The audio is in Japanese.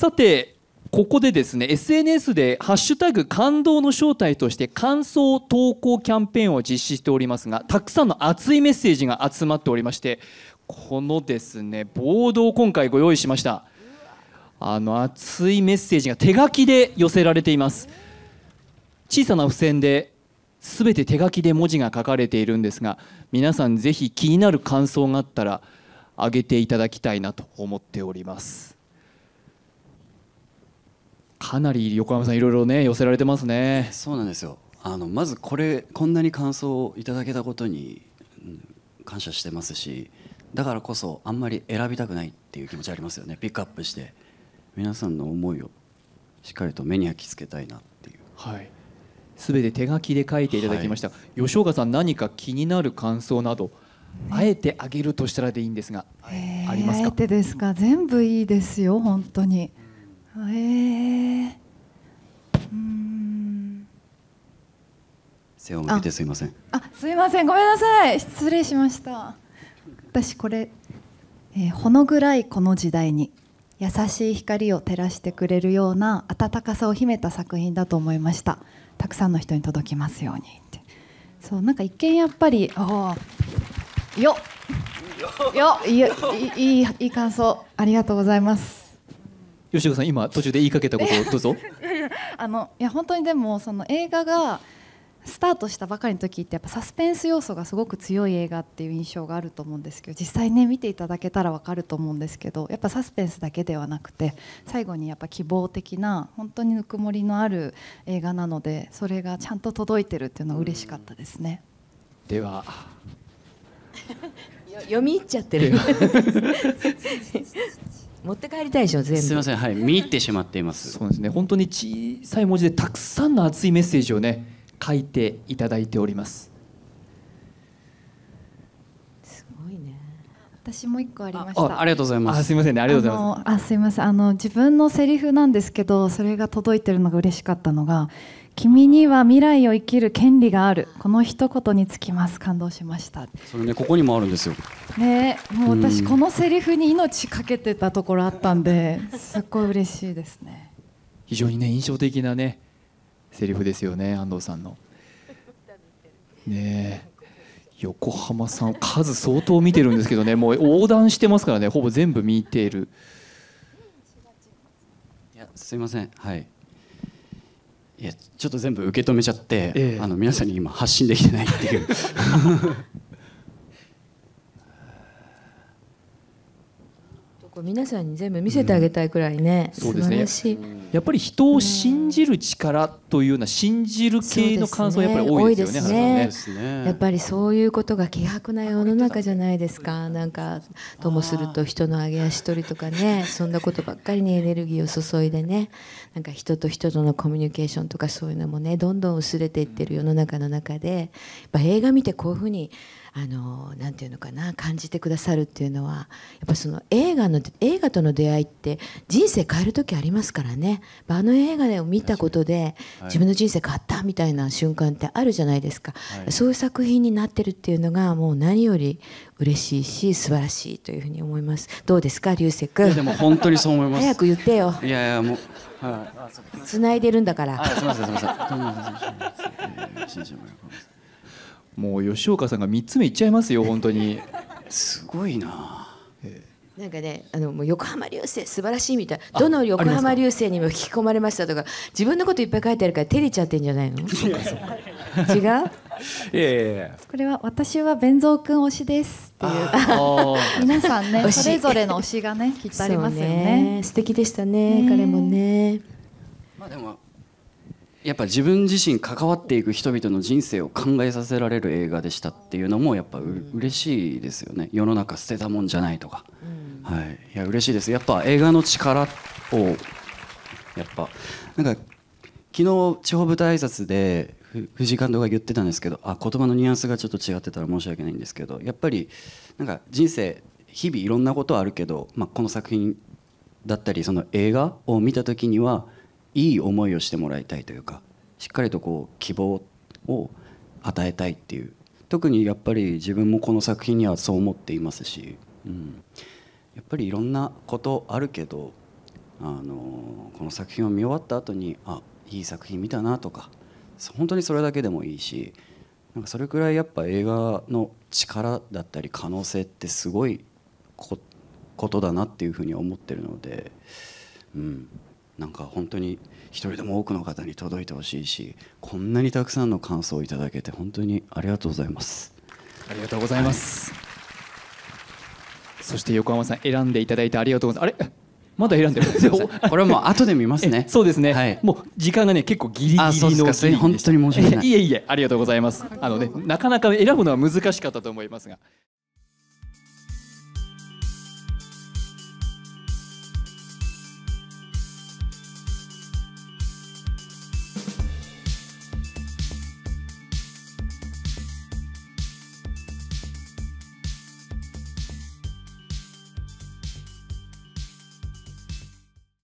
さてここでですね SNS で「ハッシュタグ感動の正体」として感想投稿キャンペーンを実施しておりますがたくさんの熱いメッセージが集まっておりましてこのですねボードを今回ご用意しましたあの熱いメッセージが手書きで寄せられています小さな付箋で全て手書きで文字が書かれているんですが皆さんぜひ気になる感想があったらあげていただきたいなと思っておりますかなり横山さんいろいろね寄せられてますねそうなんですよあのまずこれこんなに感想をいただけたことに感謝してますしだからこそあんまり選びたくないっていう気持ちありますよねピックアップして皆さんの思いをしっかりと目に焼き付けたいなっていうはいて手書きで書いていただきました、はい、吉岡さん何か気になる感想などあえてあげるとしたらでいいんですがありますかあえてですか全部いいですよ本当にえー、うん背を向けてすいませんあすいませんごめんなさい失礼しました私これ、えー、ほの暗いこの時代に」優しい光を照らしてくれるような温かさを秘めた作品だと思いましたたくさんの人に届きますようにってそうなんか一見やっぱりおよよよいいいいい感想ありがとうございます吉岡さん今途中で言いかけたことをどうぞ あのいや本当にでもその映画がスタートしたばかりの時ってやっぱサスペンス要素がすごく強い映画っていう印象があると思うんですけど実際ね見ていただけたら分かると思うんですけどやっぱサスペンスだけではなくて最後にやっぱ希望的な本当にぬくもりのある映画なのでそれがちゃんと届いてるっていうのは嬉しかったですね。では 読み入っちゃってる 持って帰りたいでしょ全部すみませんはい見入ってしまっていますそうですね本当に小さい文字でたくさんの熱いメッセージをね書いていただいておりますすごいね私も一個ありましたありがとうございますすみませんねありがとうございますあすみませんあの自分のセリフなんですけどそれが届いてるのが嬉しかったのが君には未来を生きる権利があるこの一言につきます感動しましたそれねここにもあるんですよねもう私このセリフに命かけてたところあったんですっごい嬉しいですね非常にね印象的なねセリフですよね安藤さんのね横浜さん数相当見てるんですけどねもう横断してますからねほぼ全部見ているいやすいませんはいいやちょっと全部受け止めちゃって、えー、あの皆さんに今発信できてないってい う皆さんに全部見せてあげたいくらいね、うん、そうですねやっぱり人を信じる力っというような信じる系の感想やっぱり多いですよね、ねね、やっぱりそういうことが希薄な世の中じゃないですかなんかともすると人の上げ足取りとかね そんなことばっかりにエネルギーを注いでねなんか人と人とのコミュニケーションとかそういうのもねどんどん薄れていってる世の中の中でやっぱ映画見てこういうふうにあのなていうのかな感じてくださるっていうのはやっぱその映画の映画との出会いって人生変える時ありますからねあの映画を見たことで自分の人生変わったみたいな瞬間ってあるじゃないですか、はい、そういう作品になってるっていうのがもう何より嬉しいし素晴らしいというふうに思いますどうですか流星んでも本当にそう思います早く言ってよいやいやもうつないでるんだからすみませんすみませんもう吉岡さんが3つ目いっちゃいますよ本当にすごいな、ええなんかね、あのもう横浜流星素晴らしいみたいどの横浜流星にも引き込まれましたとか自分のこといっぱい書いてあるから照れちゃってんじゃないの 違う いやいやこれは私は弁蔵君推しですっていう 皆さんねそれぞれの推しがねきっとありますよねね素敵でしたね彼もねまあでもやっぱ自分自身関わっていく人々の人生を考えさせられる映画でしたっていうのもやっぱう、嬉しいですよね世の中捨てたもんじゃないとか、うはい、いや嬉しいですやっぱ映画の力をやっぱなんか昨日地方舞台挨拶で藤井監督が言ってたんですけどあ言葉のニュアンスがちょっと違ってたら申し訳ないんですけどやっぱりなんか人生日々いろんなことはあるけど、まあ、この作品だったりその映画を見た時にはいい思いをしてもらいたいというかしっかりとこう希望を与えたいっていう特にやっぱり自分もこの作品にはそう思っていますし、うん、やっぱりいろんなことあるけどあのこの作品を見終わった後にあいい作品見たなとか本当にそれだけでもいいしなんかそれくらいやっぱ映画の力だったり可能性ってすごいことだなっていうふうに思ってるので、うん、なんか本当に一人でも多くの方に届いてほしいしこんなにたくさんの感想をいただけて本当にありがとうございます。ありがとうございます、はいそして横浜さん選んでいただいてありがとうございますあれまだ選んでるんですよ。これはもう後で見ますね。そうですね、はい。もう時間がね結構ギリギリの本当に申し訳ない。いえいえありがとうございます。あのねなかなか選ぶのは難しかったと思いますが。